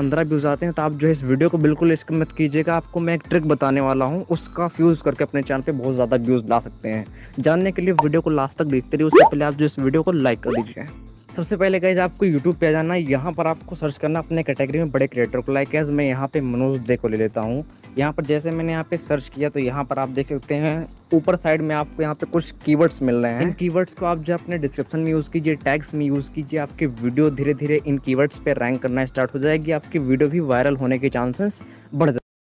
पंद्रह व्यूज़ आते हैं तो आप जो है इस वीडियो को बिल्कुल इसको मत कीजिएगा आपको मैं एक ट्रिक बताने वाला हूँ उसका फ्यूज़ करके अपने चैनल पे बहुत ज़्यादा व्यूज़ ला सकते हैं जानने के लिए वीडियो को लास्ट तक देखते रहिए उससे पहले आप जो इस वीडियो को लाइक कर दीजिए सबसे पहले गाइज आपको यूट्यूब पे जाना है यहाँ पर आपको सर्च करना अपने कैटेगरी में बड़े क्रिएटर को लाइक एज मैं यहाँ पे मनोज दे को ले लेता हूँ यहाँ पर जैसे मैंने यहाँ पे सर्च किया तो यहाँ पर आप देख सकते हैं ऊपर साइड में आपको यहाँ पे कुछ कीवर्ड्स मिल रहे हैं इन कीवर्ड्स को आप जो अपने डिस्क्रिप्शन में यूज़ कीजिए टैग्स में यूज़ कीजिए आपके वीडियो धीरे धीरे इन कीवर्ड्स पे रैंक करना स्टार्ट हो जाएगी आपकी वीडियो भी वायरल होने के चांसेस बढ़ जाए